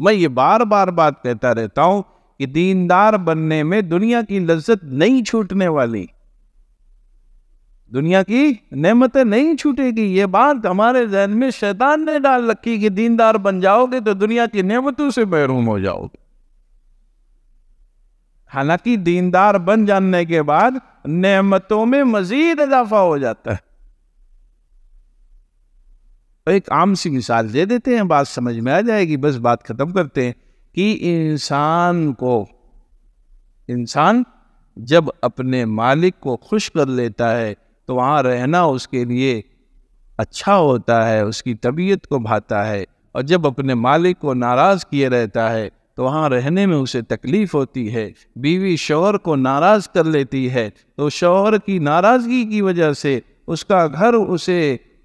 मैं ये बार बार बात कहता रहता हूं कि दीनदार बनने में दुनिया की लज्जत नहीं छूटने वाली दुनिया की नेमतें नहीं छूटेगी ये बात हमारे जहन में शैतान ने डाल रखी कि दीनदार बन जाओगे तो दुनिया की नेमतों से महरूम हो जाओगे हालांकि दीनदार बन जाने के बाद नेमतों में मजीद इजाफा हो जाता है तो एक आम सी मिसाल दे देते हैं बात समझ में आ जाएगी बस बात ख़त्म करते हैं कि इंसान को इंसान जब अपने मालिक को खुश कर लेता है तो वहाँ रहना उसके लिए अच्छा होता है उसकी तबीयत को भाता है और जब अपने मालिक को नाराज़ किए रहता है तो वहाँ रहने में उसे तकलीफ़ होती है बीवी शोहर को नाराज़ कर लेती है तो शोहर की नाराज़गी की वजह से उसका घर उसे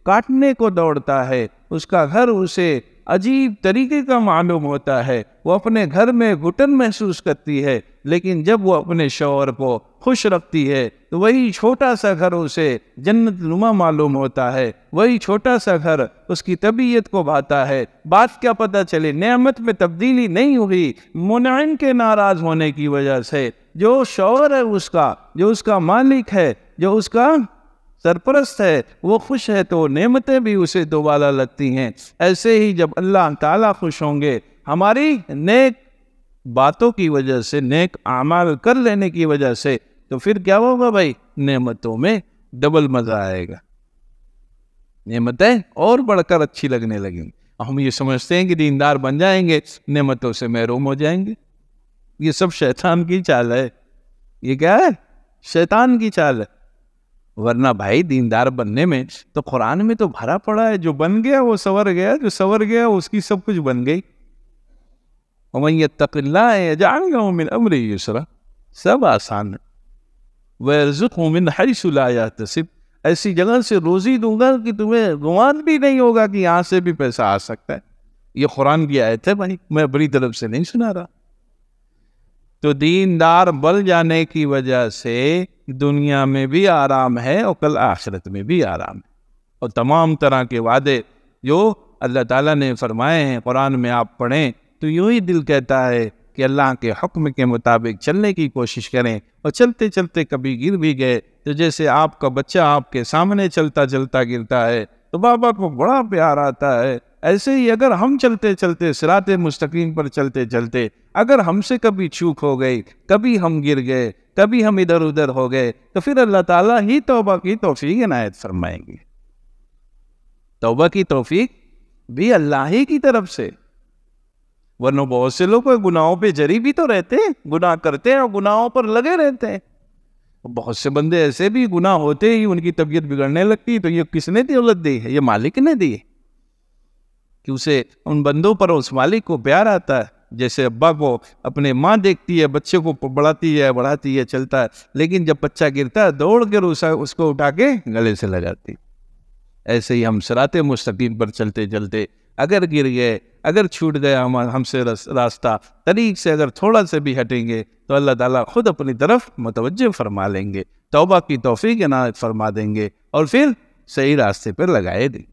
काटने को दौड़ता है उसका घर उसे अजीब तरीके का मालूम होता है वो अपने घर में घुटन महसूस करती है लेकिन जब वो अपने शोर को खुश रखती है तो वही छोटा सा घर उसे जन्नत नुमा मालूम होता है वही छोटा सा घर उसकी तबीयत को भाता है बात क्या पता चले नेमत में तब्दीली नहीं हुई मुनाइन के नाराज़ होने की वजह से जो शोर है उसका जो उसका मालिक है जो उसका सरपरस्त है वो खुश है तो नेमतें भी उसे दोबारा लगती हैं ऐसे ही जब अल्लाह ताला खुश होंगे हमारी नेक बातों की वजह से नेक आमाल कर लेने की वजह से तो फिर क्या होगा भाई नेमतों में डबल मज़ा आएगा नेमतें और बढ़कर अच्छी लगने लगेंगी हम ये समझते हैं कि दीनदार बन जाएंगे नेमतों से महरूम हो जाएंगे ये सब शैतान की चाल है ये क्या है शैतान की चाल है वरना भाई दीनदार बनने में तो कुरान में तो भरा पड़ा है जो बन गया वो सवर गया जो सवर गया उसकी सब कुछ बन गई अमैत तकल्लामिन अमर यूसरा सब आसान है वजुक मोमिन तसिब ऐसी जगह से रोज़ी दूंगा कि तुम्हें गुमान भी नहीं होगा कि यहाँ से भी पैसा आ सकता है ये कुरान की आयत है भाई मैं बड़ी तरफ से नहीं सुना रहा तो दीनदार बल जाने की वजह से दुनिया में भी आराम है और कल आखिरत में भी आराम है और तमाम तरह के वादे जो अल्लाह ताला ने फरमाए हैं कुरान में आप पढ़ें तो यूँ ही दिल कहता है कि अल्लाह के हुक्म के मुताबिक चलने की कोशिश करें और चलते चलते कभी गिर भी गए तो जैसे आपका बच्चा आपके सामने चलता चलता गिरता है तो बाबा को बड़ा प्यार आता है ऐसे ही अगर हम चलते चलते सिरात मुस्तकीम पर चलते चलते अगर हमसे कभी चूक हो गई कभी हम गिर गए कभी हम इधर उधर हो गए तो फिर अल्लाह ताला ही तोबा की तोफ़ी इनायत फरमाएंगे तोबा की तोफ़ी भी अल्लाह ही की तरफ से वरना बहुत से लोग गुनाहों पे जरी भी तो रहते हैं गुनाह करते हैं और गुनाहों पर लगे रहते हैं बहुत से बंदे ऐसे भी गुनाह होते ही उनकी तबीयत बिगड़ने लगती तो ये किसने दौलत दी है ये मालिक ने दी है कि उसे उन बंदों पर उस मालिक को प्यार आता है जैसे अब्बा को अपने माँ देखती है बच्चे को बढ़ाती है बढ़ाती है चलता है लेकिन जब बच्चा गिरता है दौड़ कर उसे उसको उठा के गले से लगाती ऐसे ही हम सराते मुस्तकीम पर चलते चलते अगर गिर गए अगर छूट गया हम हमसे रास्ता तरीक से अगर थोड़ा सा भी हटेंगे तो अल्लाह ताला खुद अपनी तरफ मतवज फरमा लेंगे तोबा की तोफ़ी के ना फरमा देंगे और फिर सही रास्ते पर लगाए देंगे